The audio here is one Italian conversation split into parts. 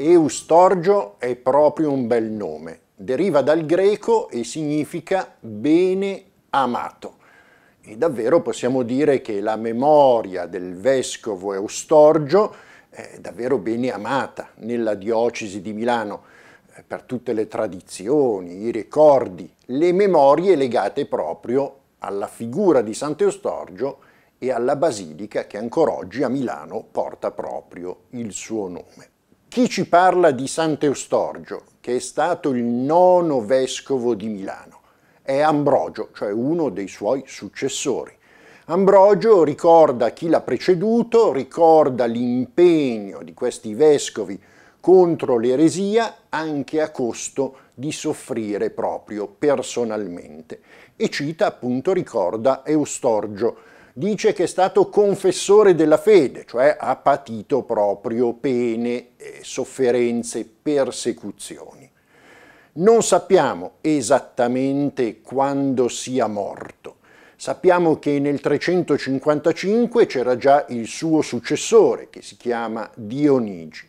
Eustorgio è proprio un bel nome, deriva dal greco e significa bene amato. E davvero possiamo dire che la memoria del vescovo Eustorgio è davvero bene amata nella diocesi di Milano eh, per tutte le tradizioni, i ricordi, le memorie legate proprio alla figura di Sant'Eustorgio e alla basilica che ancora oggi a Milano porta proprio il suo nome. Chi ci parla di Sant'Eustorgio, che è stato il nono vescovo di Milano? È Ambrogio, cioè uno dei suoi successori. Ambrogio ricorda chi l'ha preceduto, ricorda l'impegno di questi vescovi contro l'eresia anche a costo di soffrire proprio personalmente e cita appunto ricorda Eustorgio dice che è stato confessore della fede, cioè ha patito proprio pene, sofferenze, persecuzioni. Non sappiamo esattamente quando sia morto. Sappiamo che nel 355 c'era già il suo successore, che si chiama Dionigi.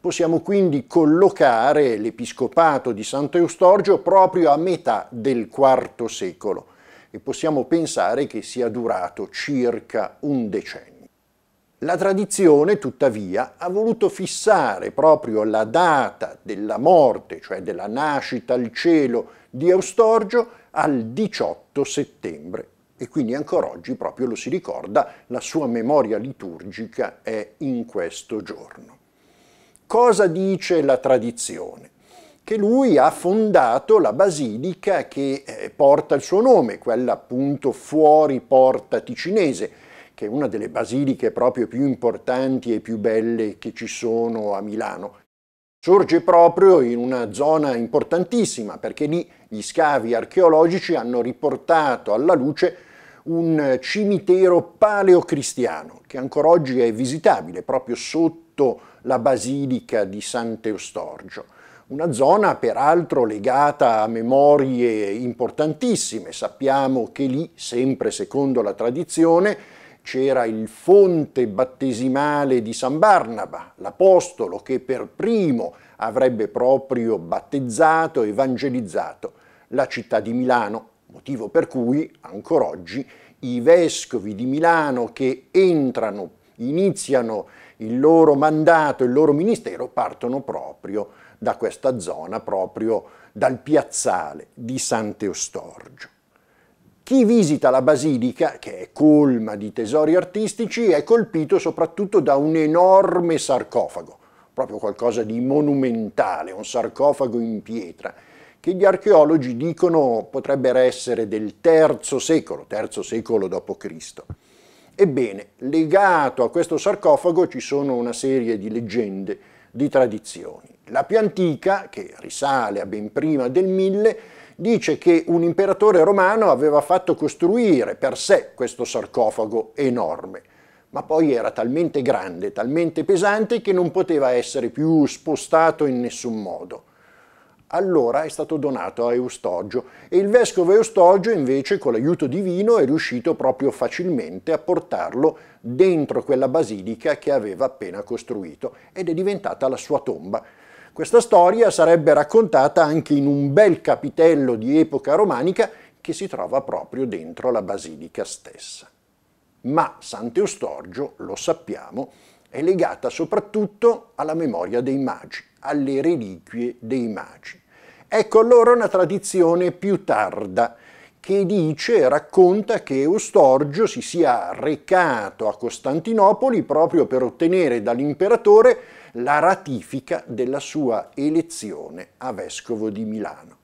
Possiamo quindi collocare l'episcopato di Sant'Eustorgio proprio a metà del IV secolo, e possiamo pensare che sia durato circa un decennio. La tradizione, tuttavia, ha voluto fissare proprio la data della morte, cioè della nascita al cielo di Austorgio, al 18 settembre. E quindi ancora oggi proprio lo si ricorda, la sua memoria liturgica è in questo giorno. Cosa dice la tradizione? che lui ha fondato la basilica che eh, porta il suo nome, quella appunto fuori porta ticinese, che è una delle basiliche proprio più importanti e più belle che ci sono a Milano. Sorge proprio in una zona importantissima perché lì gli scavi archeologici hanno riportato alla luce un cimitero paleocristiano che ancora oggi è visitabile proprio sotto la basilica di Sant'Eustorgio una zona peraltro legata a memorie importantissime. Sappiamo che lì, sempre secondo la tradizione, c'era il fonte battesimale di San Barnaba, l'apostolo che per primo avrebbe proprio battezzato, evangelizzato la città di Milano, motivo per cui ancora oggi i vescovi di Milano che entrano iniziano il loro mandato, il loro ministero, partono proprio da questa zona, proprio dal piazzale di Sant'Eustorgio. Chi visita la basilica, che è colma di tesori artistici, è colpito soprattutto da un enorme sarcofago, proprio qualcosa di monumentale, un sarcofago in pietra, che gli archeologi dicono potrebbe essere del III secolo, III secolo d.C. Ebbene, legato a questo sarcofago ci sono una serie di leggende, di tradizioni. La più antica, che risale a ben prima del 1000, dice che un imperatore romano aveva fatto costruire per sé questo sarcofago enorme, ma poi era talmente grande, talmente pesante che non poteva essere più spostato in nessun modo allora è stato donato a Eustogio e il vescovo Eustogio invece con l'aiuto divino è riuscito proprio facilmente a portarlo dentro quella basilica che aveva appena costruito ed è diventata la sua tomba. Questa storia sarebbe raccontata anche in un bel capitello di epoca romanica che si trova proprio dentro la basilica stessa. Ma Sant'Eustorgio, lo sappiamo, è legata soprattutto alla memoria dei magi, alle reliquie dei magi. Ecco allora una tradizione più tarda che dice e racconta che Eustorgio si sia recato a Costantinopoli proprio per ottenere dall'imperatore la ratifica della sua elezione a vescovo di Milano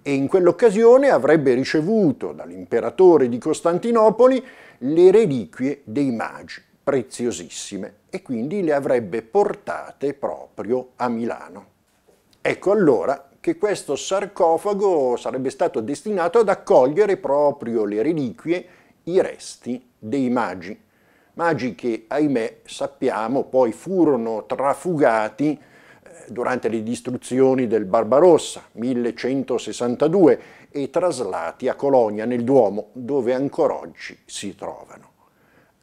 e in quell'occasione avrebbe ricevuto dall'imperatore di Costantinopoli le reliquie dei magi, preziosissime, e quindi le avrebbe portate proprio a Milano. Ecco allora che questo sarcofago sarebbe stato destinato ad accogliere proprio le reliquie, i resti dei magi. Magi che, ahimè, sappiamo, poi furono trafugati eh, durante le distruzioni del Barbarossa 1162 e traslati a Colonia nel Duomo dove ancora oggi si trovano.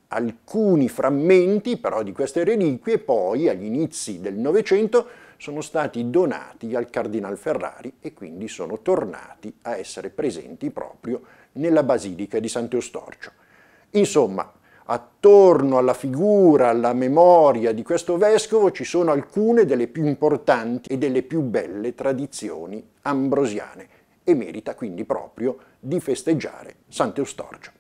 Alcuni frammenti però di queste reliquie poi agli inizi del Novecento sono stati donati al Cardinal Ferrari e quindi sono tornati a essere presenti proprio nella Basilica di Sant'Eustorcio. Insomma, attorno alla figura, alla memoria di questo vescovo ci sono alcune delle più importanti e delle più belle tradizioni ambrosiane e merita quindi proprio di festeggiare Sant'Eustorcio.